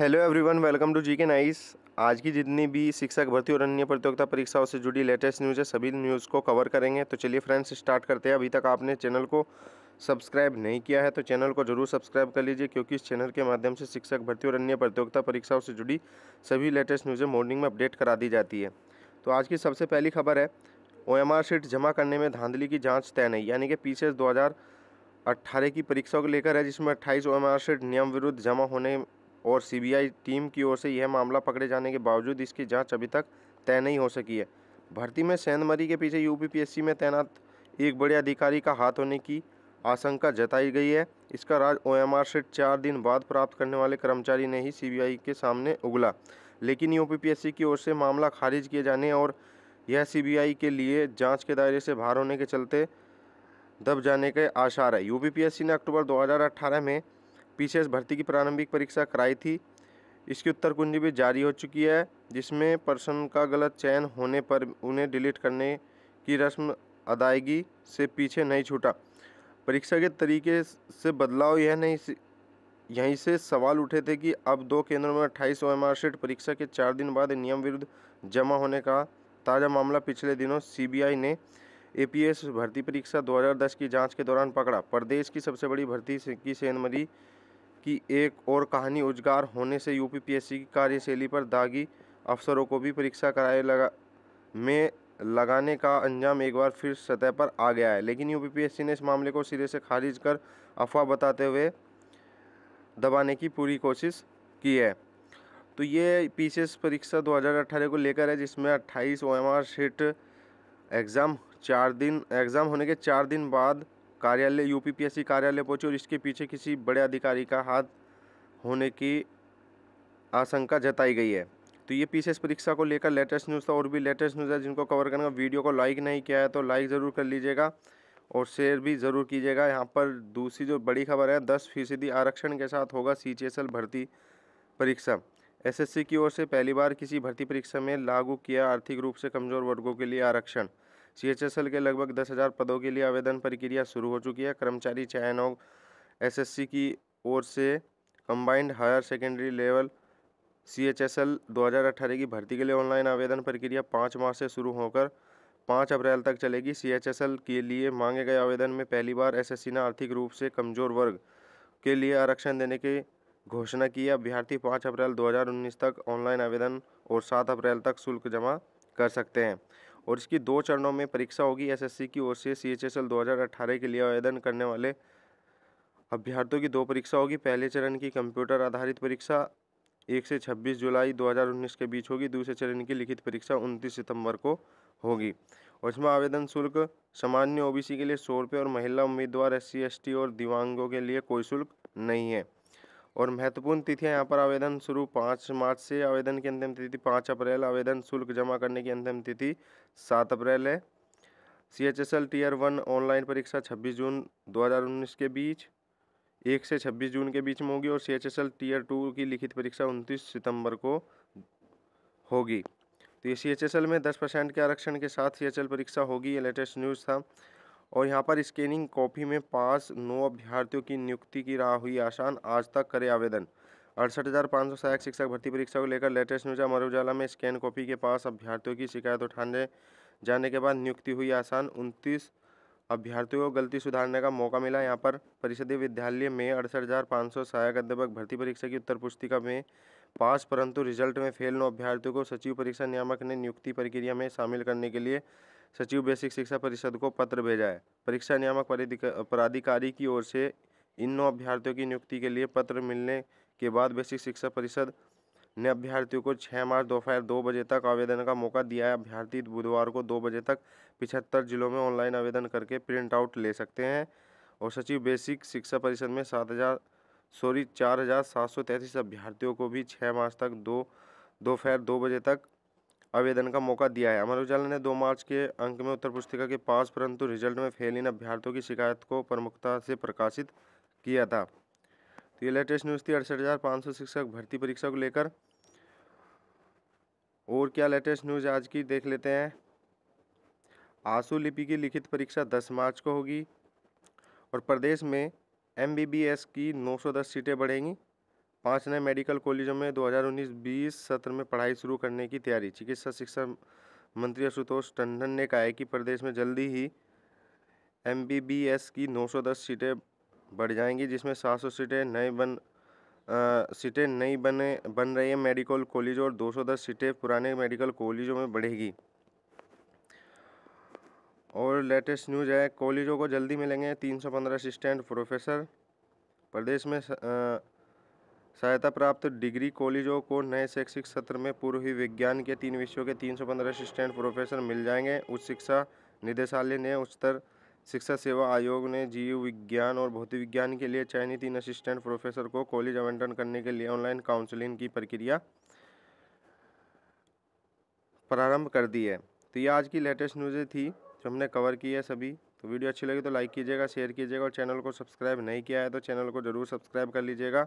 hello everyone welcome to G K nice आज की जितनी भी शिक्षक भर्ती और अन्य प्रतियोगिता परीक्षाओं से जुड़ी लेटेस्ट न्यूज़ है सभी न्यूज़ को कवर करेंगे तो चलिए फ्रेंड्स स्टार्ट करते हैं अभी तक आपने चैनल को सब्सक्राइब नहीं किया है तो चैनल को जरूर सब्सक्राइब कर लीजिए क्योंकि इस चैनल के माध्यम से शिक्षक भर्ती और अन्य प्रतियोगिता परीक्षाओं से जुड़ी सभी लेटेस्ट न्यूज़ें मॉर्निंग में अपडेट करा दी जाती है तो आज की सबसे पहली खबर है ओ सीट जमा करने में धांधली की जाँच तय नहीं यानी कि पी सी की परीक्षाओं को लेकर है जिसमें अट्ठाईस ओ सीट नियम विरुद्ध जमा होने और सीबीआई टीम की ओर से यह मामला पकड़े जाने के बावजूद इसकी जांच अभी तक तय नहीं हो सकी है भर्ती में सेंधमरी के पीछे यूपीपीएससी में तैनात एक बड़े अधिकारी का हाथ होने की आशंका जताई गई है इसका राज ओएमआर से चार दिन बाद प्राप्त करने वाले कर्मचारी ने ही सीबीआई के सामने उगला लेकिन यू की ओर से मामला खारिज किए जाने और यह सीबीआई के लिए जांच के दायरे से बाहर होने के चलते दब जाने के आशार है यू ने अक्टूबर 2018 में पीसीएस भर्ती की प्रारंभिक परीक्षा कराई थी इसकी उत्तर कुंजी भी जारी हो चुकी है जिसमें पर्सन का गलत चयन होने पर उन्हें डिलीट करने की रस्म अदायगी से पीछे नहीं छूटा परीक्षा के तरीके से बदलाव यह नहीं यहीं से सवाल उठे थे कि अब दो केंद्रों में अट्ठाईस ओ एम परीक्षा के चार दिन बाद नियम विरुद्ध जमा होने का ताज़ा मामला पिछले दिनों सीबीआई ने एपीएस भर्ती परीक्षा 2010 की जांच के दौरान पकड़ा प्रदेश की सबसे बड़ी भर्ती की सेंधमरी की एक और कहानी उजगार होने से यूपी पीएससी की कार्यशैली पर दागी अफसरों को भी परीक्षा कराए लगा में लगाने का अंजाम एक बार फिर सतह पर आ गया है लेकिन यूपीपीएससी ने इस मामले को सिरे से खारिज कर अफवाह बताते हुए दबाने की पूरी कोशिश की है तो ये पीसीएस परीक्षा 2018 को लेकर है जिसमें 28 O M R sheet exam चार दिन एग्ज़ाम होने के चार दिन बाद कार्यालय यूपीपीएससी कार्यालय पहुंचे और इसके पीछे किसी बड़े अधिकारी का हाथ होने की आशंका जताई गई है तो ये पीसीएस परीक्षा को लेकर लेटेस्ट न्यूज़ था और भी लेटेस्ट न्यूज़ है जिनको कवर करना वीडियो को लाइक नहीं किया है तो लाइक ज़रूर कर लीजिएगा और शेयर भी ज़रूर कीजिएगा यहाँ पर दूसरी जो बड़ी खबर है दस फीसदी आरक्षण के साथ होगा सी भर्ती परीक्षा एसएससी की ओर से पहली बार किसी भर्ती परीक्षा में लागू किया आर्थिक रूप से कमज़ोर वर्गों के लिए आरक्षण सीएचएसएल के लगभग दस हज़ार पदों के लिए आवेदन प्रक्रिया शुरू हो चुकी है कर्मचारी चयन और एसएससी की ओर से combined higher secondary level C H S L दो हज़ार अठारह की भर्ती के लिए ऑनलाइन आवेदन प्रक्रिया पाँच मार्च से शुरू होकर पाँच अप्रैल तक चलेगी सी एच एस एल के लिए मांगे गए आवेदन में पहली बार एस एस सी ने आर्थिक रूप से कमज़ोर वर्ग के लिए आरक्षण देने की घोषणा की है अभ्यर्थी पाँच अप्रैल दो हज़ार उन्नीस तक ऑनलाइन आवेदन और सात अप्रैल तक शुल्क जमा कर सकते हैं और इसकी दो चरणों में परीक्षा होगी एसएससी की ओर से सी एच एस एल दो हज़ार अट्ठारह के लिए आवेदन करने वाले अभ्यर्थियों की दो परीक्षा होगी पहले चरण की कंप्यूटर आधारित परीक्षा एक से छब्बीस जुलाई 2019 के बीच होगी दूसरे चरण की लिखित परीक्षा उनतीस सितंबर को होगी और इसमें आवेदन शुल्क सामान्य ओबीसी के लिए सौ रुपये और महिला उम्मीदवार एस सी और दिव्यांगों के लिए कोई शुल्क नहीं है और महत्वपूर्ण तिथियां यहाँ पर आवेदन शुरू पाँच मार्च से आवेदन की अंतिम तिथि पाँच अप्रैल आवेदन शुल्क जमा करने की अंतिम तिथि सात अप्रैल है C H S L tier one online परीक्षा छब्बीस जून दो हज़ार उन्नीस के बीच एक से छब्बीस जून के बीच में होगी और C H S L tier two की लिखित परीक्षा उनतीस सितंबर को होगी तो ये सी एच एस एल में दस परसेंट के आरक्षण के साथ सी एच एल परीक्षा होगी ये लेटेस्ट न्यूज़ था और यहाँ पर स्कैनिंग कॉपी में पास नौ अभ्यर्थियों की नियुक्ति की राह हुई आसान आज तक करे आवेदन अड़सठ हज़ार पाँच सौ सहायक शिक्षक भर्ती परीक्षा को लेकर लेटेस्ट न्यूज अमर उजाला में स्कैन कॉपी के पास अभ्यर्थियों की शिकायत उठाने जाने के बाद नियुक्ति हुई आसान उनतीस अभ्यर्थियों को गलती सुधारने का मौका मिला यहाँ पर परिषदीय विद्यालय में अड़सठ हज़ार पाँच सौ सहायक अध्यापक भर्ती परीक्षा की उत्तर पुस्तिका में पास परंतु रिजल्ट में फेल नौ अभ्यर्थियों को सचिव परीक्षा नियामक ने नियुक्ति प्रक्रिया में शामिल करने के लिए सचिव बेसिक शिक्षा परिषद को पत्र भेजा है परीक्षा नियामक प्राधिकारी की ओर से इन नौ अभ्यर्थियों की नियुक्ति के लिए पत्र मिलने के बाद बेसिक शिक्षा परिषद ने अभ्यर्थियों को 6 मार्च दोपहर दो बजे तक आवेदन का मौका दिया है अभ्यर्थी बुधवार को दो बजे तक पिछहत्तर जिलों में ऑनलाइन आवेदन करके प्रिंट आउट ले सकते हैं और सचिव बेसिक शिक्षा परिषद में सात हज़ार सॉरी चार हज़ार सात सौ तैंतीस अभ्यर्थियों को भी छः मार्च तक दो दोपहर दो बजे तक आवेदन का मौका दिया है अमर उजाला ने दो मार्च के अंक में उत्तर पुस्तिका के पास परंतु रिजल्ट में फेल इन अभ्यर्थियों की शिकायत को प्रमुखता से प्रकाशित किया था तो ये लेटेस्ट न्यूज़ थी अड़सठ हज़ार पाँच सौ शिक्षक भर्ती परीक्षा को लेकर और क्या लेटेस्ट न्यूज़ आज की देख लेते हैं आंसू लिपि की लिखित परीक्षा 10 मार्च को होगी और प्रदेश में एमबीबीएस की 910 सीटें बढ़ेंगी पाँच नए मेडिकल कॉलेजों में 2019-20 सत्र में पढ़ाई शुरू करने की तैयारी चिकित्सा शिक्षा मंत्री आशुतोष टंडन ने कहा है कि प्रदेश में जल्दी ही एम की 910 सीटें बढ़ जाएंगी जिसमें 700 सीटें नए बन सीटें नई बने बन रही है मेडिकल कॉलेज और 210 सीटें पुराने मेडिकल कॉलेजों में बढ़ेगी और लेटेस्ट न्यूज़ है कॉलेजों को जल्दी मिलेंगे 315 असिस्टेंट प्रोफेसर प्रदेश में आ, सहायता प्राप्त डिग्री कॉलेजों को नए शैक्षिक सत्र में पूर्व ही विज्ञान के तीन विषयों के 315 असिस्टेंट प्रोफेसर मिल जाएंगे उच्च शिक्षा निदेशालय ने उच्चतर शिक्षा सेवा आयोग ने जीव विज्ञान और भौतिक विज्ञान के लिए चयनित तीन असिस्टेंट प्रोफेसर को कॉलेज आवंटन करने के लिए ऑनलाइन काउंसलिंग की प्रक्रिया प्रारंभ कर दी है तो ये आज की लेटेस्ट न्यूज़ें थी जो हमने कवर की है सभी तो वीडियो अच्छी लगी तो लाइक कीजिएगा शेयर कीजिएगा और चैनल को सब्सक्राइब नहीं किया है तो चैनल को ज़रूर सब्सक्राइब कर लीजिएगा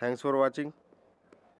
thanks for watching